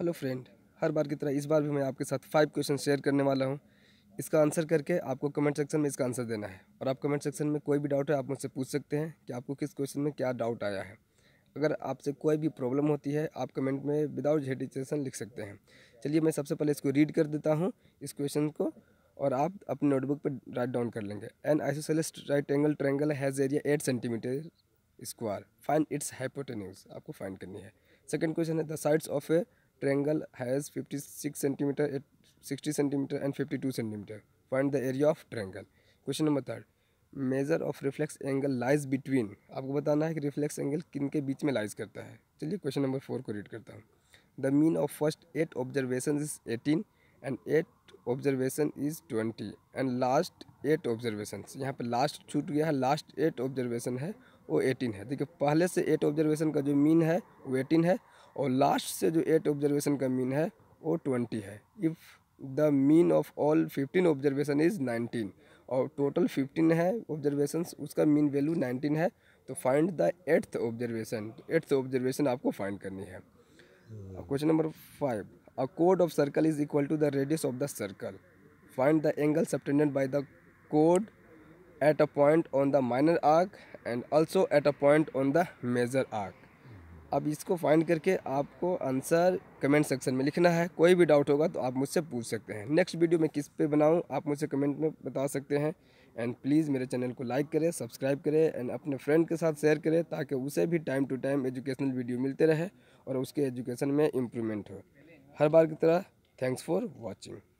hello friend हर बार की तरह इस बार भी मैं आपके साथ फाइव क्वेश्चन शेयर करने वाला हूँ इसका आंसर करके आपको कमेंट सेक्शन में इसका आंसर देना है और आप कमेंट सेक्शन में कोई भी डाउट है आप मुझसे पूछ सकते हैं कि आपको किस क्वेश्चन में क्या डाउट आया है अगर आपसे कोई भी प्रॉब्लम होती है आप कमेंट में विदाउट हेडिटेशन लिख सकते हैं चलिए मैं सबसे पहले इसको रीड कर देता हूँ इस क्वेश्चन को और आप अपने नोटबुक पर राइट डाउन कर लेंगे an isosceles right angle triangle has area eight centimetre square find its hypotenuse आपको फाइंड करनी है सेकेंड क्वेश्चन है the sides of a fifty six 56 eight sixty centimetre and fifty two centimetre find the area of triangle question number third measure of reflex angle lies between आपको बताना है कि reflex angle किन के बीच में lies करता है चलिए क्वेश्चन नंबर फोर को रीड करता हूँ the mean of first eight observation is eighteen and eight observation is twenty and last eight observation यहाँ पर लास्ट छूट गया है लास्ट एट ऑब्जर्वेशन है वो एटीन है देखिए पहले से एट ऑब्जर्वेशन का जो मीन है वो एटीन है और लास्ट से जो एट ऑब्जर्वेशन का मीन है वो ट्वेंटी है if the mean of all fifteen observation is nineteen और टोटल फिफ्टीन है ऑब्जर्वेशन उसका मीन वैल्यू नाइनटीन है तो find the eighth observation eighth observation आपको फाइंड करनी है question number five a code of circle is equal to the radius of the circle find the angle subtended by the code at a point on the minor arc and also at a point on the major arc अब इसको find करके आपको answer comment section में लिखना है कोई भी doubt होगा तो आप मुझसे पूछ सकते हैं नेक्स्ट वीडियो में किस पे बनाऊँ आप मुझसे कमेंट में बता सकते हैं एंड प्लीज़ मेरे चैनल को लाइक करें सब्सक्राइब करें एंड अपने फ्रेंड के साथ शेयर करें ताकि उसे भी time to time educational video मिलते रहे और उसके एजुकेशन में इम्प्रूवमेंट हो हर बार की तरह थैंक्स फॉर वॉचिंग